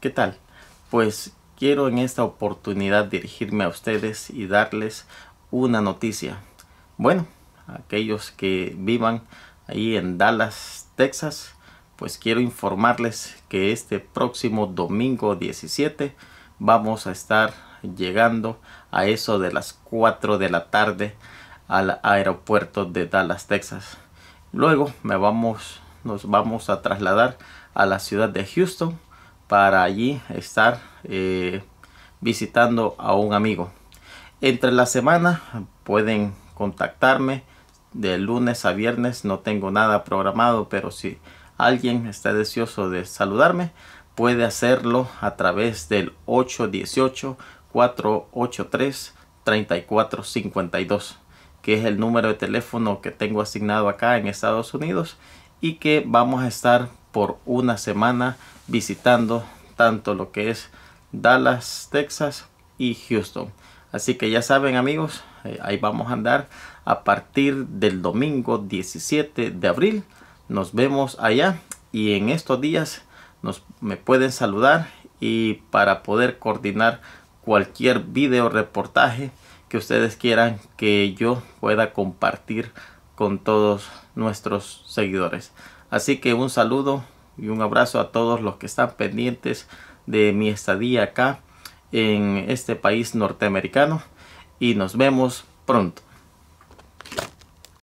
¿Qué tal? Pues quiero en esta oportunidad dirigirme a ustedes y darles una noticia. Bueno, aquellos que vivan ahí en Dallas, Texas, pues quiero informarles que este próximo domingo 17 vamos a estar llegando a eso de las 4 de la tarde al aeropuerto de Dallas, Texas. Luego me vamos, nos vamos a trasladar a la ciudad de Houston para allí estar eh, visitando a un amigo. Entre la semana pueden contactarme de lunes a viernes. No tengo nada programado, pero si alguien está deseoso de saludarme, puede hacerlo a través del 818-483-3452, que es el número de teléfono que tengo asignado acá en Estados Unidos y que vamos a estar por una semana visitando tanto lo que es Dallas, Texas y Houston. Así que ya saben amigos, eh, ahí vamos a andar a partir del domingo 17 de abril. Nos vemos allá y en estos días nos, me pueden saludar y para poder coordinar cualquier video reportaje que ustedes quieran que yo pueda compartir con todos nuestros seguidores. Así que un saludo y un abrazo a todos los que están pendientes de mi estadía acá en este país norteamericano y nos vemos pronto.